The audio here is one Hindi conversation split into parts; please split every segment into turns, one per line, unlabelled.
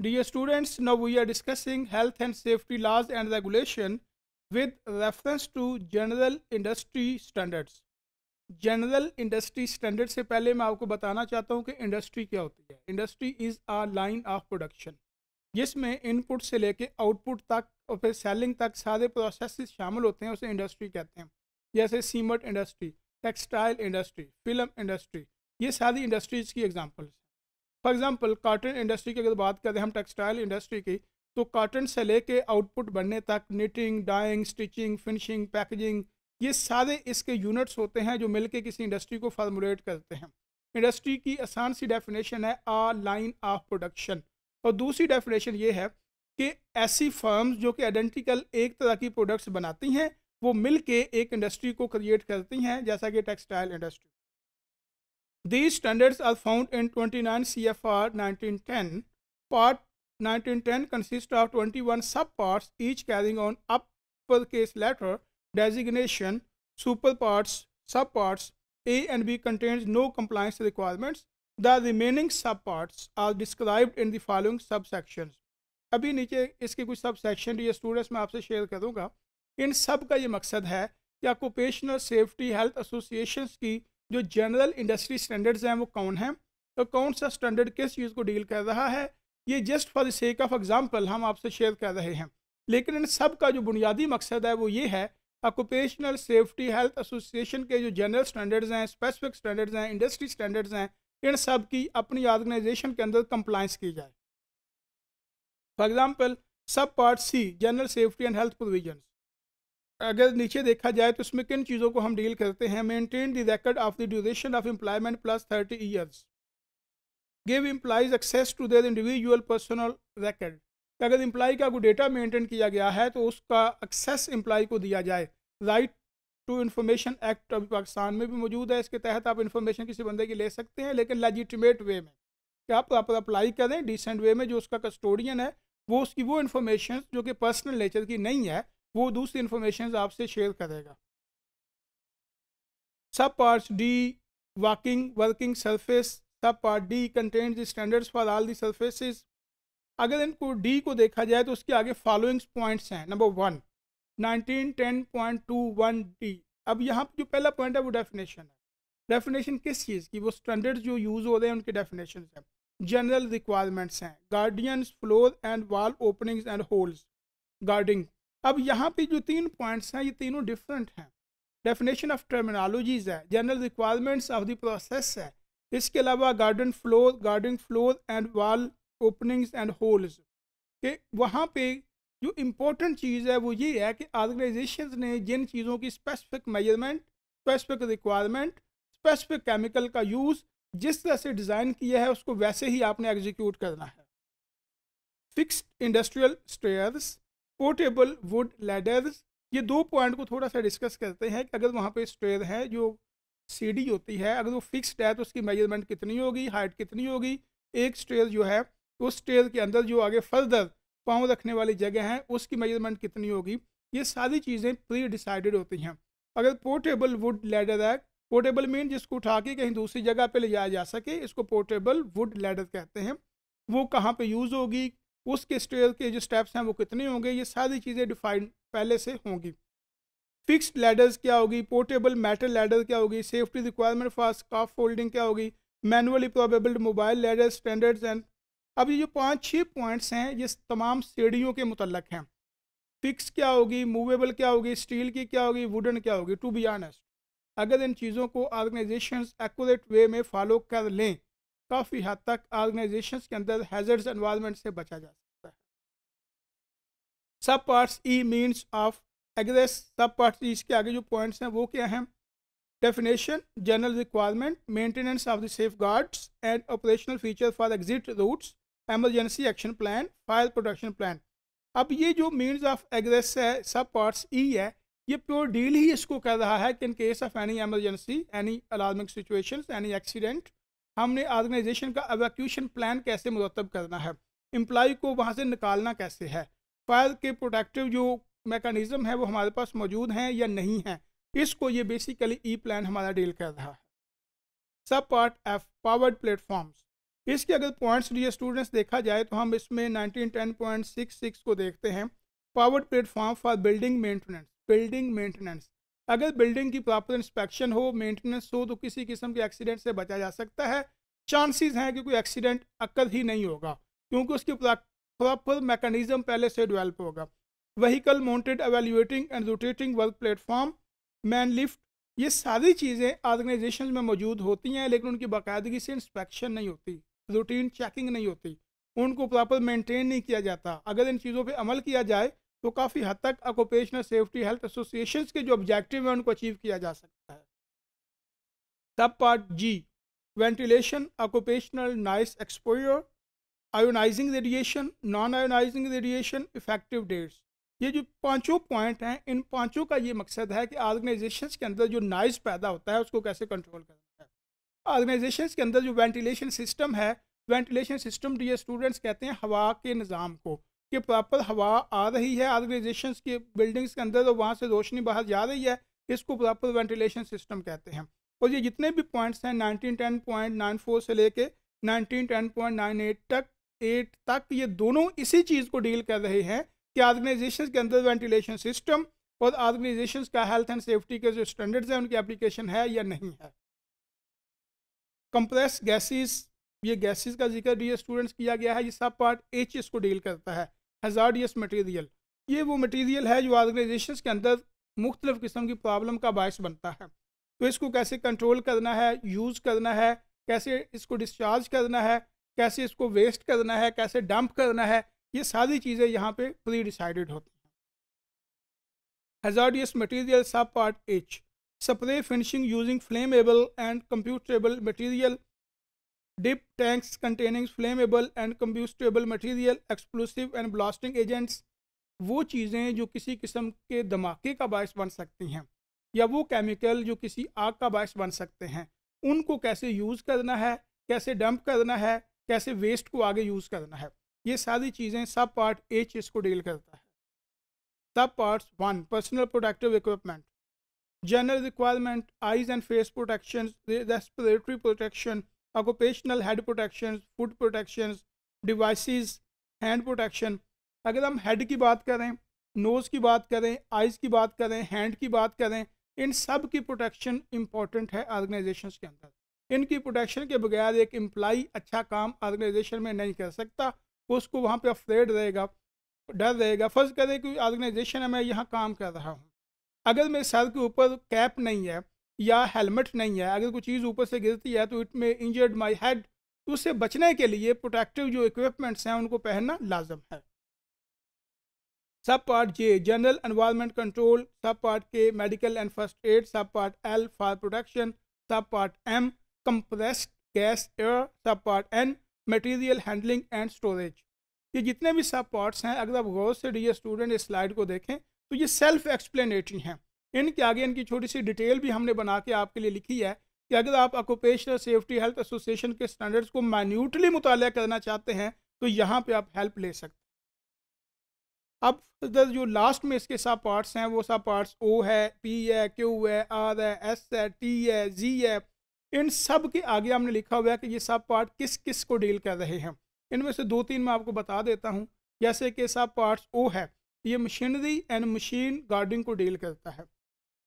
Dear students, now we are discussing health and safety laws and regulation with reference to general industry standards. General industry standard से पहले मैं आपको बताना चाहता हूँ कि इंडस्ट्री क्या होती है industry is a line of production जिसमें इनपुट से लेके आउटपुट तक और फिर सेलिंग तक सारे प्रोसेस शामिल होते हैं उसे इंडस्ट्री कहते हैं जैसे cement industry textile industry film industry ये सारी इंडस्ट्रीज़ की examples for example cotton industry की अगर बात करें हम टेक्सटाइल इंडस्ट्री की तो काटन से लेके आउटपुट बनने तक knitting dyeing stitching finishing packaging ये सारे इसके यूनिट्स होते हैं जो मिलके किसी इंडस्ट्री को फार्मूलेट करते हैं इंडस्ट्री की आसान सी डेफिनेशन है आ लाइन ऑफ प्रोडक्शन और दूसरी डेफिनेशन ये है कि ऐसी फर्म्स जो कि आइडेंटिकल एक तरह की प्रोडक्ट्स बनाती हैं वो मिल के एक इंडस्ट्री को क्रिएट करती हैं जैसा कि textile industry These standards are found in 29 CFR 1910. Part 1910 consists of 21 subparts, each carrying on uppercase letter designation, superparts, subparts. A and B contains no compliance requirements. The remaining subparts are described in the following subsections. अभी नीचे इसके कुछ सब सेक्शन ये स्टूडेंट्स मैं आपसे शेयर करूँगा इन सब का ये मकसद है कि ऑक्यूपेशनल सेफ्टी हेल्थ एसोसिएशंस की जो जनरल इंडस्ट्री स्टैंडर्ड्स हैं वो कौन हैं तो कौन सा स्टैंडर्ड किस चीज़ को डील कर रहा है ये just for the sake of example हम आपसे शेयर कर रहे हैं लेकिन इन सब का जो बुनियादी मकसद है वो ये है ऑक्यूपेशनल सेफ्टी हेल्थ एसोसिएशन के जो जनरल स्टैंडर्ड्स हैं स्पेसिफिक स्टैंडर्ड्स हैं इंडस्ट्री स्टैंडर्ड्स हैं इन सब की अपनी ऑर्गेनाइजेशन के अंदर कंप्लाइंस की जाए for example subpart C general safety and health provisions अगर नीचे देखा जाए तो इसमें किन चीज़ों को हम डील करते हैं maintain the record of the duration of employment plus thirty years give employees access to their individual personal record अगर इम्प्लाई का कोई डेटा मेंटेन किया गया है तो उसका एक्सेस एम्प्लाई को दिया जाए राइट टू इंफॉर्मेशन एक्ट अभी पाकिस्तान में भी मौजूद है इसके तहत आप इन्फॉर्मेशन किसी बंदे की ले सकते हैं लेकिन लेजिटिमेट वे में कि आप अप्लाई करें डिसेंट वे में जो उसका कस्टोडियन है वो उसकी वो इन्फॉर्मेशन जो कि पर्सनल नेचर की नहीं है वो दूसरी इन्फॉर्मेशन आपसे शेयर करेगा subparts D walking working surface subpart D content standards for all the surfaces अगर इनको डी को देखा जाए तो उसके आगे फॉलोइंग्स पॉइंट्स हैं number one nineteen ten point two one D अब यहाँ पर जो पहला पॉइंट है वो डेफिनेशन है डेफिनेशन किस चीज़ की वो स्टैंडर्ड जो यूज़ हो रहे हैं उनके डेफिनेशन हैं जनरल रिक्वायरमेंट्स हैं guardians floor and wall openings and holes guarding अब यहाँ पे जो तीन पॉइंट्स हैं ये तीनों डिफरेंट हैं डेफिनेशन ऑफ टर्मिनोलॉजीज़ है general requirements of the process है इसके अलावा guarding floor guarding floor and wall openings and holes के वहाँ पे जो इम्पोर्टेंट चीज़ है वो ये है कि ऑर्गेनाइजेशन ने जिन चीज़ों की specific measurement specific requirement specific chemical का यूज़ जिस तरह से डिज़ाइन किया है उसको वैसे ही आपने एग्जीक्यूट करना है fixed industrial stairs portable wood ladders ये दो पॉइंट को थोड़ा सा डिस्कस करते हैं कि अगर वहाँ पे स्टेयर है जो सीढ़ी होती है अगर वो फिक्स्ड है तो उसकी मेजरमेंट कितनी होगी हाइट कितनी होगी एक स्टेयर जो है उस स्टेयर के अंदर जो आगे फर्दर पाँव रखने वाली जगह है उसकी मेजरमेंट कितनी होगी ये सारी चीज़ें प्री डिसाइडेड होती हैं अगर पोर्टेबल वुड लैडर है पोर्टेबल मीन जिसको उठा के कहीं दूसरी जगह पे ले जाया जा सके इसको पोर्टेबल वुड लैडर कहते हैं वो कहाँ पे यूज़ होगी उसके स्टेयर के जो स्टेप्स हैं वो कितने होंगे ये सारी चीज़ें डिफाइन पहले से होंगी फिक्स्ड लैडर्स क्या होगी पोर्टेबल मेटल लैडर क्या होगी safety requirement for scaffolding क्या होगी manually propelled mobile ladder standards and अब ये जो पाँच छः पॉइंट्स हैं ये तमाम सीढ़ियों के मुतलक हैं फिक्स क्या होगी मूवेबल क्या होगी स्टील की क्या होगी वुडन क्या होगी टू बी ऑनेस्ट अगर इन चीज़ों को ऑर्गेनाइजेशन एक्यूरेट वे में फॉलो कर लें काफ़ी हद तक ऑर्गेनाइजेशन के अंदर हैजर्ड्स एनवायरमेंट से बचा जा सकता है subparts E means of egress subparts इसके आगे जो पॉइंट्स हैं वो क्या हैं definition general requirement maintenance of the safeguards and operational feature for exit routes emergency action plan fire protection plan अब ये जो मीन्स ऑफ एग्रेस है सब पार्ट्स ई है ये प्योर डील ही इसको कह रहा है कि in case of any emergency any alarming situations any accident हमने ऑर्गेनाइजेशन का एवैक्यूशन प्लान कैसे मुरतब करना है एम्प्लाई को वहाँ से निकालना कैसे है फायर के प्रोटेक्टिव जो मेकानिज़म है वो हमारे पास मौजूद हैं या नहीं है इसको ये बेसिकली ई प्लान हमारा डील कर रहा है सब पार्ट एफ पावर्ड प्लेटफॉर्म्स इसके अगर पॉइंट्स लिए स्टूडेंट्स देखा जाए तो हम इसमें 1910.66 को देखते हैं powered platform for building maintenance building maintenance अगर बिल्डिंग की प्रॉपर इंस्पेक्शन हो मेंटेनेंस हो तो किसी किस्म के एक्सीडेंट से बचा जा सकता है चांसेस हैं कि कोई एक्सीडेंट अक्कर ही नहीं होगा क्योंकि उसकी प्रॉपर मैकेनिज्म पहले से डेवलप होगा vehicle mounted elevating and rotating work platform man lift ये सारी चीज़ें ऑर्गेनाइजेशन में मौजूद होती हैं लेकिन उनकी बाकायदगी से इंस्पेक्शन नहीं होती रूटीन चेकिंग नहीं होती उनको प्रॉपर मेंटेन नहीं किया जाता अगर इन चीज़ों पर अमल किया जाए तो काफ़ी हद तक ऑक्यूपेशनल सेफ्टी हेल्थ एसोसिएशन के जो ऑब्जेक्टिव हैं उनको अचीव किया जा सकता है subpart G ventilation occupational noise exposure ionizing radiation non ionizing radiation effective dates ये जो पांचों पॉइंट हैं इन पांचों का ये मकसद है कि ऑर्गेनाइजेशन के अंदर जो नॉइज़ पैदा होता है उसको कैसे कंट्रोल करना है ऑर्गेनाइजेशन के अंदर जो वेंटिलेशन सिस्टम है वेंटिलेशन सिस्टम डी स्टूडेंट्स कहते हैं हवा के निज़ाम को कि प्रॉपर हवा आ रही है ऑर्गेनाइजेशन की बिल्डिंग्स के अंदर और वहाँ से रोशनी बाहर जा रही है इसको प्रॉपर वेंटिलेशन सिस्टम कहते हैं और ये जितने भी पॉइंट्स हैं नाइनटीन से लेके 1910.98 तक एट तक ये दोनों इसी चीज़ को डील कर रहे हैं कि ऑर्गेनाइजेशन के अंदर वेंटिलेशन सिस्टम और ऑर्गेनाइजेशन का हेल्थ एंड सेफ्टी के जो स्टैंडर्ड्स हैं उनकी एप्लीकेशन है या नहीं है कंप्रेस गैसेस ये गैसेस का जिक्र ये स्टूडेंट्स किया गया है ये सब पार्ट एच इसको डील करता है हज़ारडियस मटेरियल ये वो मटेरियल है जो ऑर्गेनाइजेशन के अंदर मुख्तलिफ़ किस्म की प्रॉब्लम का बायस बनता है तो इसको कैसे कंट्रोल करना है यूज़ करना है कैसे इसको डिस्चार्ज करना है कैसे इसको वेस्ट करना है कैसे डंप करना है ये सारी चीज़ें यहाँ पे प्री डिसाइडेड होती हैं hazardous material subpart H spray finishing using flammable and combustible material dip tanks containing flammable and combustible material explosive and blasting agents वो चीज़ें जो किसी किस्म के धमाके का बायस बन सकती हैं या वो केमिकल जो किसी आग का बायस बन सकते हैं उनको कैसे यूज़ करना है कैसे डंप करना है कैसे वेस्ट को आगे यूज़ करना है ये सारी चीज़ें सब पार्ट एच इसको डील करता है subparts one personal protective equipment general requirement eyes and face protection respiratory protection occupational head protection foot protection devices hand protection अगर हम हेड की बात करें नोज़ की बात करें आइज़ की बात करें हैंड की बात करें इन सब की प्रोटेक्शन इंपॉर्टेंट है ऑर्गेनाइजेशन के अंदर इनकी प्रोटेक्शन के बगैर एक एम्प्लाई अच्छा काम ऑर्गेनाइजेशन में नहीं कर सकता उसको वहाँ पर अफ्रेड रहेगा डर रहेगा फर्ज करें कि ऑर्गेनाइजेशन है मैं यहाँ काम कर रहा हूँ अगर मेरे सर के ऊपर कैप नहीं है या हेलमेट नहीं है अगर कोई चीज़ ऊपर से गिरती है तो इट में इंजर्ड माई हेड तो उससे बचने के लिए प्रोटेक्टिव जो इक्विपमेंट्स हैं उनको पहनना लाजम है subpart J general environment control subpart K medical and first aid subpart L fire protection subpart M compressed gas air subpart N material handling and storage ये जितने भी सब पार्ट्स हैं अगर आप गौर से डी स्टूडेंट इस स्लाइड को देखें तो ये सेल्फ एक्सप्लेनेटरी हैं इनके आगे इनकी छोटी सी डिटेल भी हमने बना के आपके लिए लिखी है कि अगर आप ऑक्यूपेशनल सेफ्टी हेल्थ एसोसिएशन के स्टैंडर्ड्स को माइन्यूटली मुताल करना चाहते हैं तो यहाँ पे आप हेल्प ले सकते हैं अब जो लास्ट में इसके सब पार्ट्स हैं वो सब पार्ट्स ओ है पी है क्यू है आर है एस है टी है जी है इन सब के आगे हमने लिखा हुआ है कि ये सब पार्ट किस किस को डील कर रहे हैं इनमें से दो तीन मैं आपको बता देता हूँ जैसे कि सब पार्ट्स ओ है ये मशीनरी एंड मशीन गार्डिंग को डील करता है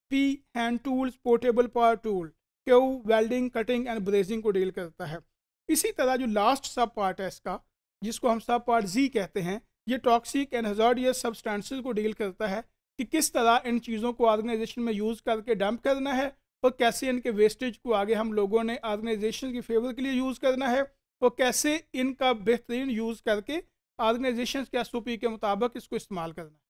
P hand tools portable power tool Q welding cutting and brazing को डील करता है इसी तरह जो लास्ट सब पार्ट है इसका जिसको हम सब पार्ट जी कहते हैं ये टॉक्सिक एंड हजार्डियस सब्सटेंसेस को डील करता है कि किस तरह इन चीज़ों को ऑर्गेनाइजेशन में यूज़ करके डंप करना है और कैसे इनके वेस्टेज को आगे हम लोगों ने ऑर्गेनाइजेशन की फेवर के लिए यूज़ करना है और कैसे इनका बेहतरीन यूज़ करके ऑर्गेनाइजेशन के एस के मुताबिक इसको इस्तेमाल करना है